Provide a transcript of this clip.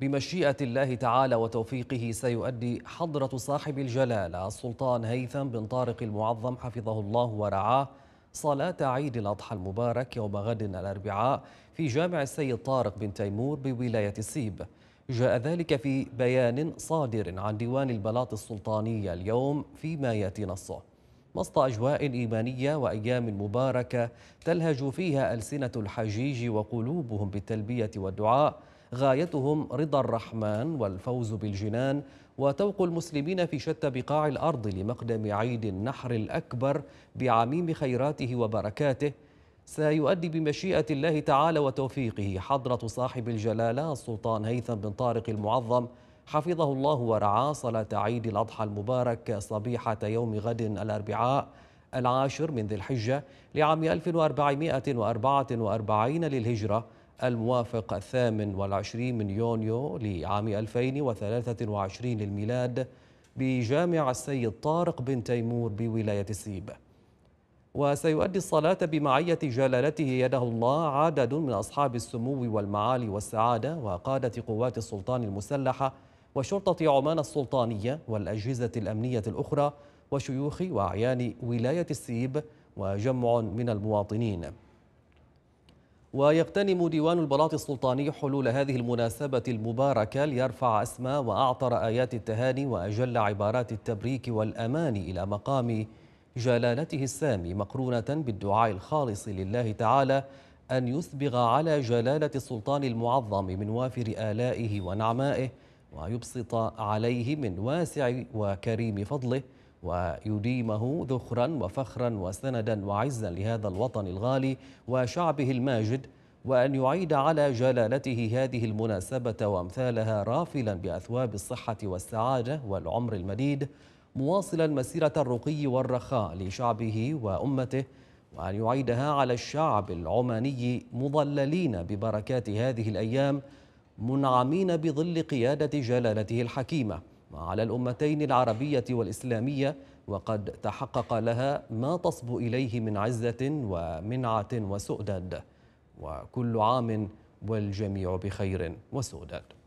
بمشيئة الله تعالى وتوفيقه سيؤدي حضرة صاحب الجلالة السلطان هيثم بن طارق المعظم حفظه الله ورعاه صلاة عيد الأضحى المبارك يوم غد الأربعاء في جامع السيد طارق بن تيمور بولاية السيب جاء ذلك في بيان صادر عن ديوان البلاط السلطانية اليوم فيما يأتي نصه وسط أجواء إيمانية وأيام مباركة تلهج فيها ألسنة الحجيج وقلوبهم بالتلبية والدعاء غايتهم رضا الرحمن والفوز بالجنان وتوق المسلمين في شتى بقاع الارض لمقدم عيد النحر الاكبر بعميم خيراته وبركاته سيؤدي بمشيئه الله تعالى وتوفيقه حضره صاحب الجلاله السلطان هيثم بن طارق المعظم حفظه الله ورعاه صلاه عيد الاضحى المبارك صبيحه يوم غد الاربعاء العاشر من ذي الحجه لعام 1444 للهجره الموافق الثامن والعشرين من يونيو لعام 2023 للميلاد بجامع السيد طارق بن تيمور بولاية السيب وسيؤدي الصلاة بمعية جلالته يده الله عدد من أصحاب السمو والمعالي والسعادة وقادة قوات السلطان المسلحة وشرطة عمان السلطانية والأجهزة الأمنية الأخرى وشيوخ وأعيان ولاية السيب وجمع من المواطنين ويغتنم ديوان البلاط السلطاني حلول هذه المناسبة المباركة ليرفع اسمى وأعطر آيات التهاني وأجل عبارات التبريك والأمان إلى مقام جلالته السامي مقرونة بالدعاء الخالص لله تعالى أن يسبغ على جلالة السلطان المعظم من وافر آلائه ونعمائه ويبسط عليه من واسع وكريم فضله ويديمه ذخرا وفخرا وسندا وعزا لهذا الوطن الغالي وشعبه الماجد وأن يعيد على جلالته هذه المناسبة وأمثالها رافلا بأثواب الصحة والسعادة والعمر المديد مواصلا مسيرة الرقي والرخاء لشعبه وأمته وأن يعيدها على الشعب العماني مضللين ببركات هذه الأيام منعمين بظل قيادة جلالته الحكيمة على الأمتين العربية والإسلامية وقد تحقق لها ما تصبو إليه من عزة ومنعة وسؤدد وكل عام والجميع بخير وسؤدد